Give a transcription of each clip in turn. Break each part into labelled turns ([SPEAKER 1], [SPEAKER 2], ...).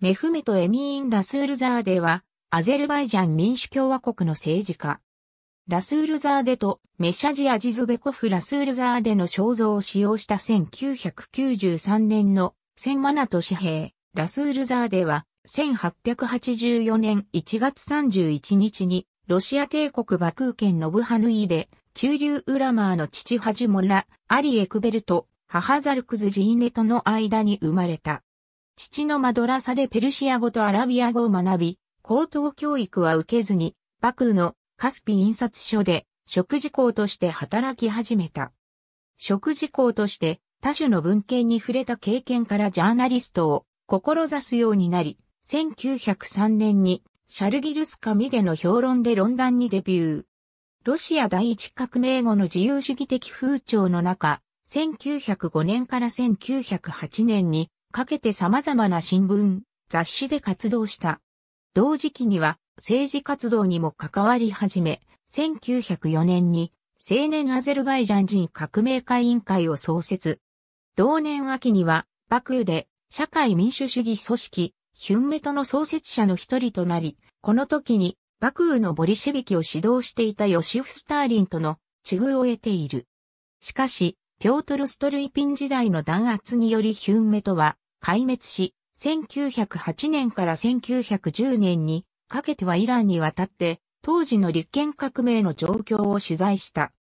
[SPEAKER 1] メフメト・エミーン・ラスールザーデは、アゼルバイジャン民主共和国の政治家。ラスールザーデとメシャジ・アジズベコフ・ラスールザーデの肖像を使用した1993年の千マナト紙幣、ラスールザーデは、1884年1月31日に、ロシア帝国バクー県ノブハヌイで、中流ウラマーの父ハジモラ、アリ・エクベルと、母ザルクズ・ジーネとの間に生まれた。父のマドラサでペルシア語とアラビア語を学び、高等教育は受けずに、バクーのカスピ印刷所で食事校として働き始めた。食事校として多種の文献に触れた経験からジャーナリストを志すようになり、1903年にシャルギルス・カミゲの評論で論壇にデビュー。ロシア第一革命後の自由主義的風潮の中、1905年から1908年にかけて様々な新聞、雑誌で活動した。同時期には政治活動にも関わり始め、1904年に青年アゼルバイジャン人革命会委員会を創設。同年秋には、バクーで社会民主主義組織、ヒュンメトの創設者の一人となり、この時にバクーのボリシェビキを指導していたヨシフ・スターリンとの地遇を得ている。しかし、ピョートル・ストルイピン時代の弾圧によりヒュンメトは壊滅し、1908年から1910年にかけてはイランに渡って、当時の立憲革命の状況を取材した。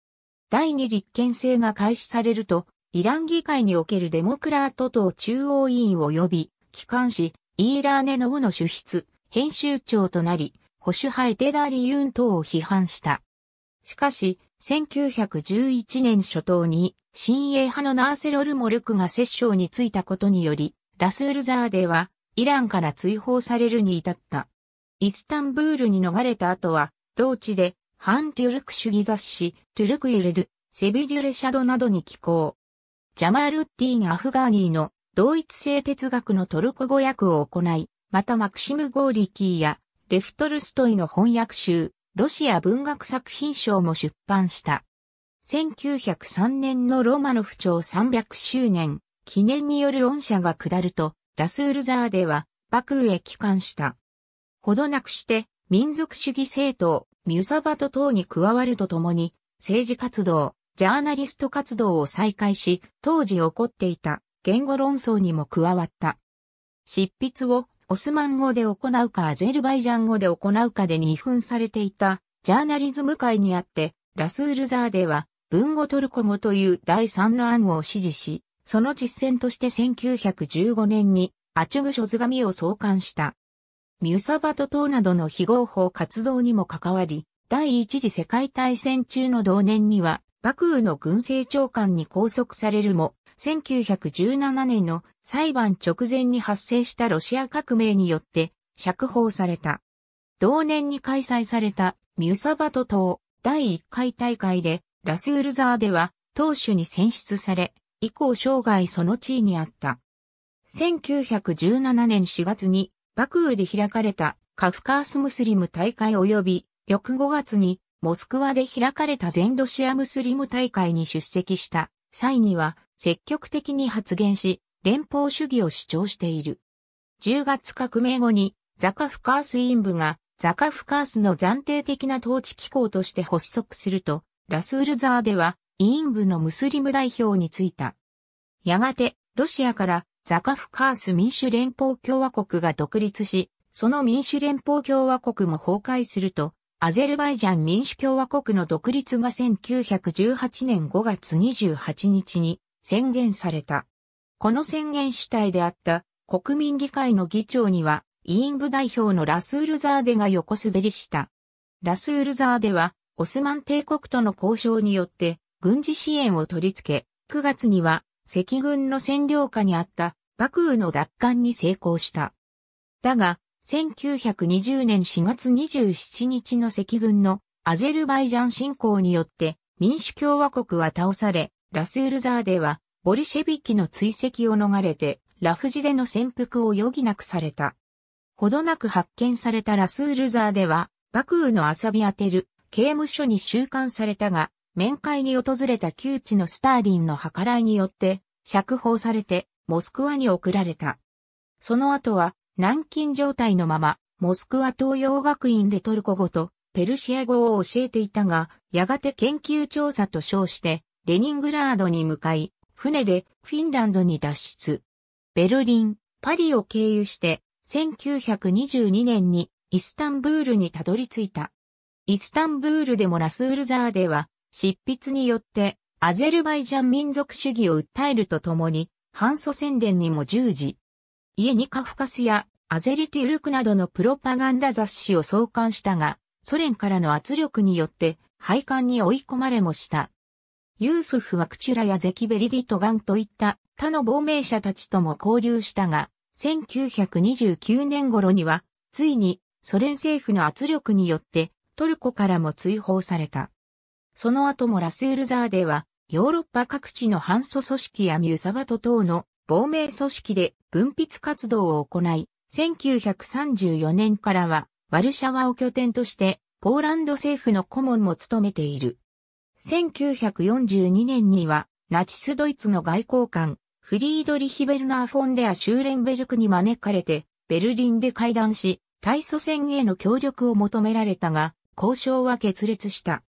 [SPEAKER 1] 第二立憲制が開始されると、イラン議会におけるデモクラート党中央委員を呼び、機関紙、イーラーネの王の主筆、編集長となり、保守派エテダリユン等を批判した。しかし、1911年初頭に、新鋭派のナーセロル・モルクが摂政に就いたことにより、ラスールザーデは、イランから追放されるに至った。イスタンブールに逃れた後は、同地で、反トゥルク主義雑誌、トゥルクイルド、セビデュレシャドなどに寄稿。ジャマールッティン・アフガーニーの同一性哲学のトルコ語訳を行い、またマクシム・ゴーリキーやレフトルストイの翻訳集、ロシア文学作品賞も出版した。1903年のロマノフ朝300周年、記念による恩赦が下ると、ラスールザーデは、バクーへ帰還した。ほどなくして、民族主義政党、ミュサバト等に加わるとともに、政治活動、ジャーナリスト活動を再開し、当時起こっていた言語論争にも加わった。執筆をオスマン語で行うかアゼルバイジャン語で行うかで二分されていたジャーナリズム会にあって、ラスールザーデは文語トルコ語という第三の案を支持し、その実践として1915年にアチュグ書図紙を創刊した。ミュサバト島などの非合法活動にも関わり、第一次世界大戦中の同年には、幕府の軍政長官に拘束されるも、1917年の裁判直前に発生したロシア革命によって釈放された。同年に開催されたミュサバト島第1回大会でラスールザーでは当主に選出され、以降生涯その地位にあった。1917年4月に、バクーで開かれたカフカースムスリム大会及び、翌5月に、モスクワで開かれた全ロシアムスリム大会に出席した際には、積極的に発言し、連邦主義を主張している。10月革命後に、ザカフカース委員部が、ザカフカースの暫定的な統治機構として発足すると、ラスールザーでは、委員部のムスリム代表に就いた。やがて、ロシアからザカフカース民主連邦共和国が独立し、その民主連邦共和国も崩壊すると、アゼルバイジャン民主共和国の独立が1918年5月28日に宣言された。この宣言主体であった国民議会の議長には委員部代表のラスールザーデが横滑りした。ラスールザーデはオスマン帝国との交渉によって軍事支援を取り付け、9月には赤軍の占領下にあった幕府の奪還に成功した。だが、1920年4月27日の赤軍のアゼルバイジャン侵攻によって民主共和国は倒され、ラスールザーではボリシェビキの追跡を逃れてラフジでの潜伏を余儀なくされた。ほどなく発見されたラスールザーでは、幕府の遊び当てる刑務所に収監されたが、面会に訪れた旧知のスターリンの計らいによって、釈放されて、モスクワに送られた。その後は、軟禁状態のまま、モスクワ東洋学院でトルコ語とペルシア語を教えていたが、やがて研究調査と称して、レニングラードに向かい、船でフィンランドに脱出。ベルリン、パリを経由して、1922年にイスタンブールにたどり着いた。イスタンブールでもラスールザーでは、執筆によって、アゼルバイジャン民族主義を訴えるとともに、反祖宣伝にも従事。家にカフカスやアゼリティルクなどのプロパガンダ雑誌を創刊したが、ソ連からの圧力によって廃刊に追い込まれもした。ユースフはクチュラやゼキベリディトガンといった他の亡命者たちとも交流したが、1929年頃には、ついにソ連政府の圧力によってトルコからも追放された。その後もラスールザーでは、ヨーロッパ各地の反祖組織やミューサバト等の亡命組織で文筆活動を行い、1934年からはワルシャワを拠点としてポーランド政府の顧問も務めている。1942年にはナチスドイツの外交官フリードリヒ・ベルナー・フォンデア・シューレンベルクに招かれてベルリンで会談し、対ソ戦への協力を求められたが、交渉は決裂した。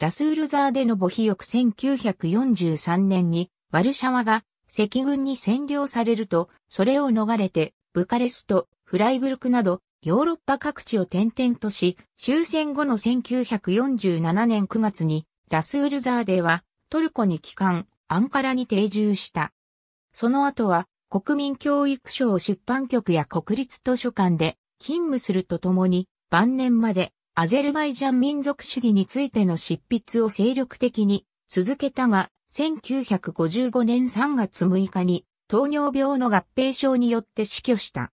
[SPEAKER 1] ラスールザーデの母ヒ翼1943年にワルシャワが赤軍に占領されると、それを逃れてブカレスト、フライブルクなどヨーロッパ各地を転々とし、終戦後の1947年9月にラスールザーデはトルコに帰還、アンカラに定住した。その後は国民教育省出版局や国立図書館で勤務するとともに晩年までアゼルバイジャン民族主義についての執筆を精力的に続けたが、1955年3月6日に糖尿病の合併症によって死去した。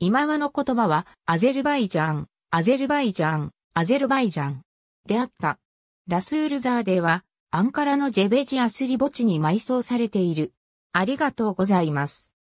[SPEAKER 1] 今和の言葉は、アゼルバイジャン、アゼルバイジャン、アゼルバイジャンであった。ラスールザーでは、アンカラのジェベジアスリ墓地に埋葬されている。ありがとうございます。